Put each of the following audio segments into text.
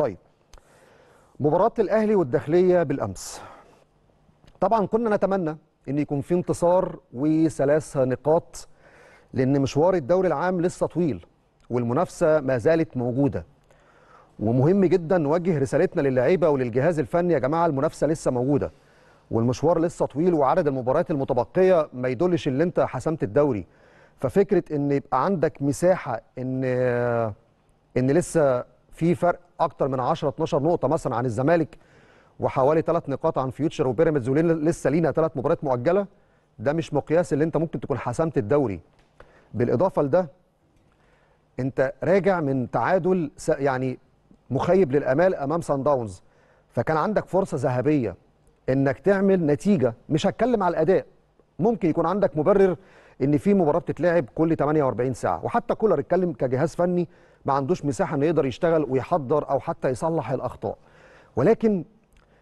طيب مباراة الأهلي والداخلية بالأمس طبعا كنا نتمنى أن يكون في انتصار وثلاث نقاط لأن مشوار الدوري العام لسه طويل والمنافسة ما زالت موجودة ومهم جدا نوجه رسالتنا للعيبة وللجهاز الفني يا جماعة المنافسة لسه موجودة والمشوار لسه طويل وعدد المباريات المتبقية ما يدلش اللي انت حسمت الدوري ففكرة ان يبقى عندك مساحة ان ان لسه في فرق اكتر من 10 12 نقطه مثلا عن الزمالك وحوالي ثلاث نقاط عن فيوتشر وبيراميدز ولسه لينا ثلاث مباريات مؤجله ده مش مقياس اللي انت ممكن تكون حسمت الدوري بالاضافه لده انت راجع من تعادل يعني مخيب للامال امام سان داونز فكان عندك فرصه ذهبيه انك تعمل نتيجه مش هتكلم على الاداء ممكن يكون عندك مبرر ان في مباراه بتتلعب كل 48 ساعه وحتى كولر اتكلم كجهاز فني ما عندوش مساحه انه يقدر يشتغل ويحضر او حتى يصلح الاخطاء ولكن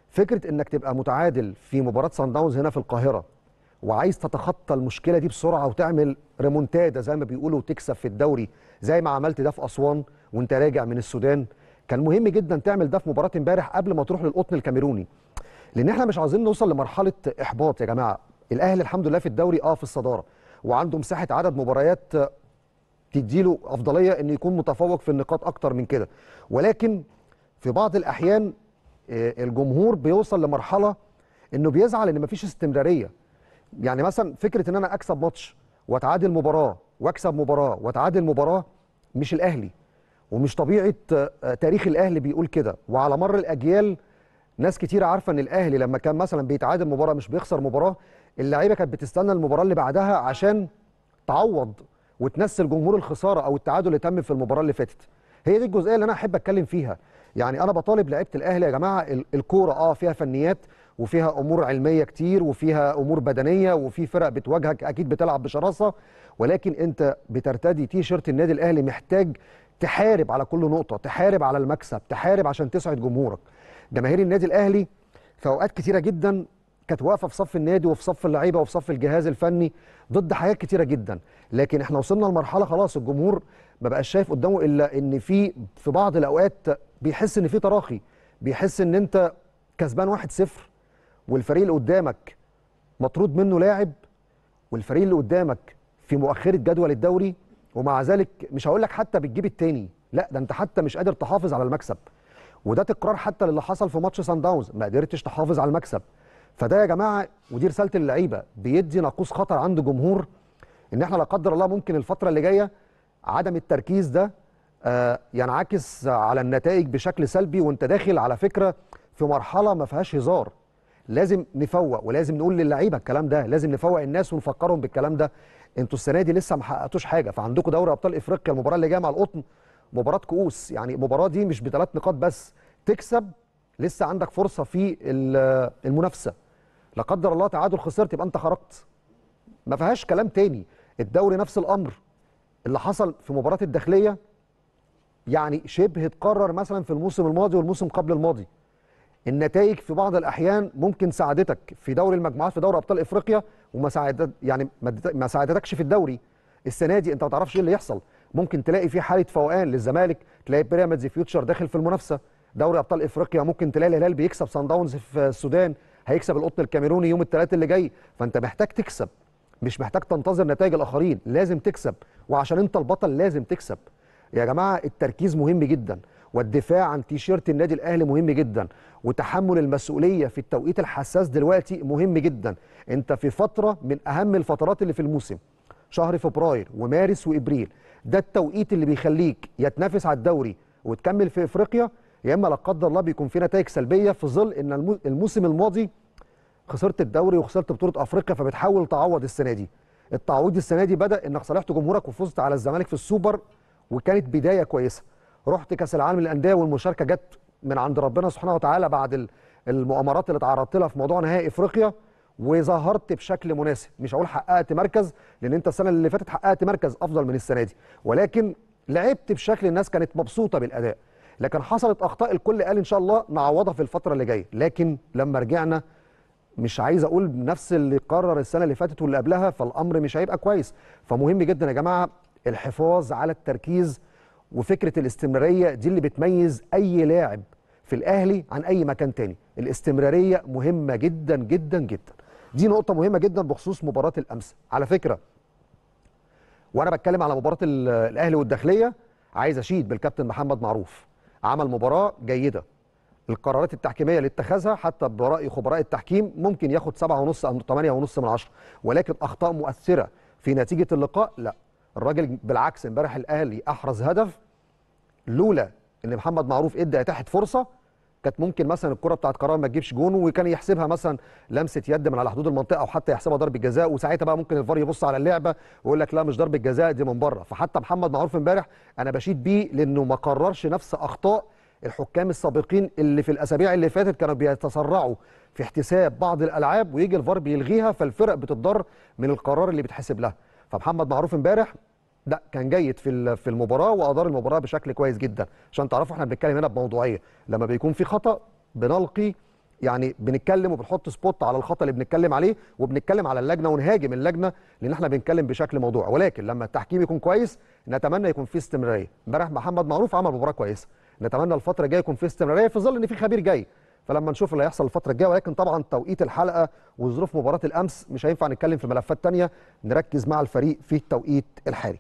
فكره انك تبقى متعادل في مباراه سان داونز هنا في القاهره وعايز تتخطى المشكله دي بسرعه وتعمل ريمونتادا زي ما بيقولوا وتكسب في الدوري زي ما عملت ده في اسوان وانت راجع من السودان كان مهم جدا تعمل ده في مباراه امبارح قبل ما تروح للقطن الكاميروني لان احنا مش عايزين نوصل لمرحله احباط يا جماعه الاهلي الحمد لله في الدوري اه في الصداره وعنده مساحه عدد مباريات تديله افضليه انه يكون متفوق في النقاط اكتر من كده ولكن في بعض الاحيان آه، الجمهور بيوصل لمرحله انه بيزعل ان مفيش استمراريه يعني مثلا فكره ان انا اكسب ماتش واتعادل مباراه واكسب مباراه واتعادل مباراه مش الاهلي ومش طبيعه آه، تاريخ الاهلي بيقول كده وعلى مر الاجيال ناس كتير عارفه ان الاهلي لما كان مثلا بيتعادل مباراه مش بيخسر مباراه اللعيبه كانت بتستنى المباراه اللي بعدها عشان تعوض وتنسي الجمهور الخساره او التعادل اللي تم في المباراه اللي فاتت هي دي الجزئيه اللي انا احب اتكلم فيها يعني انا بطالب لعيبه الاهلي يا جماعه الكوره اه فيها فنيات وفيها امور علميه كتير وفيها امور بدنيه وفي فرق بتواجهك اكيد بتلعب بشراسه ولكن انت بترتدي تي شيرت النادي الاهلي محتاج تحارب على كل نقطه تحارب على المكسب تحارب عشان تسعد جمهورك جماهير النادي الاهلي في اوقات كتيره جدا كانت واقفه في صف النادي وفي صف اللعيبه وفي صف الجهاز الفني ضد حاجات كتيره جدا لكن احنا وصلنا لمرحله خلاص الجمهور ما بقاش شايف قدامه الا ان في في بعض الاوقات بيحس ان في تراخي بيحس ان انت كسبان 1-0 والفريق اللي قدامك مطرود منه لاعب والفريق اللي قدامك في مؤخره جدول الدوري ومع ذلك مش هقول لك حتى بتجيب التاني لا ده انت حتى مش قادر تحافظ على المكسب وده تكرار حتى للي حصل في ماتش سان داونز ما قدرتش تحافظ على المكسب فده يا جماعه ودي رساله اللعيبه بيدي ناقوس خطر عند جمهور ان احنا لا قدر الله ممكن الفتره اللي جايه عدم التركيز ده آه، ينعكس على النتائج بشكل سلبي وانت داخل على فكره في مرحله ما فيهاش هزار لازم نفوق ولازم نقول للعيبه الكلام ده لازم نفوق الناس ونفكرهم بالكلام ده انتوا السنه دي لسه ما حققتوش حاجه فعندكم دوري ابطال افريقيا المباراه اللي جايه مع القطن مباراه كؤوس يعني المباراه دي مش بثلاث نقاط بس تكسب لسه عندك فرصه في المنافسه لا قدر الله تعادل خسرت يبقى انت خرجت ما فيهاش كلام تاني الدوري نفس الامر اللي حصل في مباراه الداخليه يعني شبه اتقرر مثلا في الموسم الماضي والموسم قبل الماضي النتائج في بعض الاحيان ممكن ساعدتك في دوري المجموعات في دوري ابطال افريقيا وما ساعدت يعني ما ساعدتكش في الدوري السنه دي انت ما تعرفش ايه اللي يحصل ممكن تلاقي في حاله فوقان للزمالك تلاقي بيراميدز فيوتشر داخل في المنافسه دوري ابطال افريقيا ممكن تلاقي الهلال بيكسب سان داونز في السودان هيكسب القطن الكاميروني يوم الثلاث اللي جاي فانت محتاج تكسب مش محتاج تنتظر نتائج الاخرين لازم تكسب وعشان انت البطل لازم تكسب يا جماعه التركيز مهم جدا والدفاع عن تيشيرت النادي الاهلي مهم جدا وتحمل المسؤوليه في التوقيت الحساس دلوقتي مهم جدا انت في فتره من اهم الفترات اللي في الموسم شهر فبراير ومارس وابريل ده التوقيت اللي بيخليك يا تنافس على الدوري وتكمل في افريقيا يا اما لا قدر الله بيكون في نتائج سلبيه في ظل ان الموسم الماضي خسرت الدوري وخسرت بطوله افريقيا فبتحاول تعوض السنه دي التعويض السنه دي بدا انك صالحت جمهورك وفزت على الزمالك في السوبر وكانت بدايه كويسه رحت كاس العالم للانديه والمشاركه جت من عند ربنا سبحانه وتعالى بعد المؤامرات اللي اتعرضت لها في موضوع نهائي افريقيا وظهرت بشكل مناسب مش هقول حققت مركز لان انت السنه اللي فاتت حققت مركز افضل من السنه دي ولكن لعبت بشكل الناس كانت مبسوطه بالاداء لكن حصلت اخطاء الكل قال ان شاء الله نعوضها في الفتره اللي جايه لكن لما رجعنا مش عايز اقول نفس اللي قرر السنه اللي فاتت واللي قبلها فالامر مش هيبقى كويس فمهم جدا يا جماعه الحفاظ على التركيز وفكره الاستمراريه دي اللي بتميز اي لاعب في الاهلي عن اي مكان تاني الاستمراريه مهمه جدا جدا جدا دي نقطه مهمه جدا بخصوص مباراه الامس على فكره وانا بتكلم على مباراه الاهلي والداخليه عايز اشيد بالكابتن محمد معروف عمل مباراه جيده القرارات التحكيميه اللي اتخذها حتى براي خبراء التحكيم ممكن ياخد 7.5 او 8.5 من 10 ولكن اخطاء مؤثره في نتيجه اللقاء لا الراجل بالعكس امبارح الاهلي احرز هدف لولا ان محمد معروف ادى اتاحه فرصه كانت ممكن مثلا الكره بتاعت قرار ما تجيبش جون وكان يحسبها مثلا لمسه يد من على حدود المنطقه او حتى يحسبها ضربه جزاء وساعتها بقى ممكن الفار يبص على اللعبه ويقول لك لا مش ضربه جزاء دي من بره فحتى محمد معروف امبارح انا بشيد بيه لانه ما قررش نفس اخطاء الحكام السابقين اللي في الاسابيع اللي فاتت كانوا بيتسرعوا في احتساب بعض الالعاب ويجي الفار بيلغيها فالفرق بتتضر من القرار اللي بيتحسب لها فمحمد معروف امبارح لا كان جيد في في المباراه وادار المباراه بشكل كويس جدا عشان تعرفوا احنا بنتكلم هنا بموضوعيه لما بيكون في خطا بنلقي يعني بنتكلم وبنحط سبوت على الخطا اللي بنتكلم عليه وبنتكلم على اللجنه ونهاجم اللجنه لان احنا بنتكلم بشكل موضوعي ولكن لما التحكيم يكون كويس نتمنى يكون في استمراريه امبارح محمد معروف عمل مباراه كويسه نتمنى الفتره الجايه يكون في استمراريه في ظل ان في خبير جاي فلما نشوف اللي هيحصل الفتره الجايه ولكن طبعا توقيت الحلقه وظروف مباراه الامس مش هينفع نتكلم في ملفات ثانيه نركز مع الفريق في التوقيت الحالي